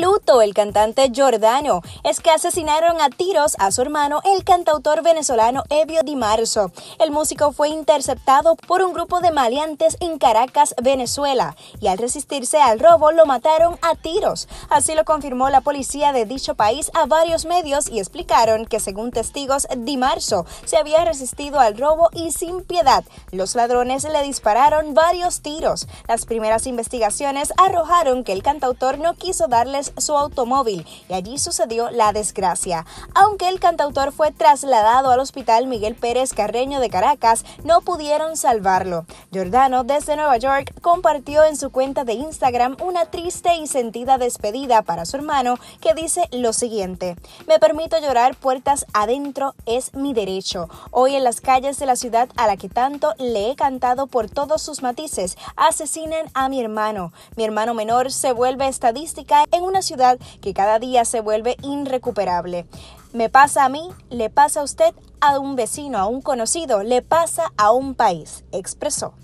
luto el cantante Jordano. Es que asesinaron a tiros a su hermano, el cantautor venezolano Evio Di Marzo. El músico fue interceptado por un grupo de maleantes en Caracas, Venezuela, y al resistirse al robo lo mataron a tiros. Así lo confirmó la policía de dicho país a varios medios y explicaron que según testigos, Di Marzo se había resistido al robo y sin piedad. Los ladrones le dispararon varios tiros. Las primeras investigaciones arrojaron que el cantautor no quiso darles su automóvil y allí sucedió la desgracia. Aunque el cantautor fue trasladado al hospital Miguel Pérez Carreño de Caracas, no pudieron salvarlo. Giordano, desde Nueva York, compartió en su cuenta de Instagram una triste y sentida despedida para su hermano que dice lo siguiente, me permito llorar puertas adentro es mi derecho. Hoy en las calles de la ciudad a la que tanto le he cantado por todos sus matices, asesinan a mi hermano. Mi hermano menor se vuelve estadística en una ciudad que cada día se vuelve irrecuperable. Me pasa a mí, le pasa a usted, a un vecino, a un conocido, le pasa a un país, expresó.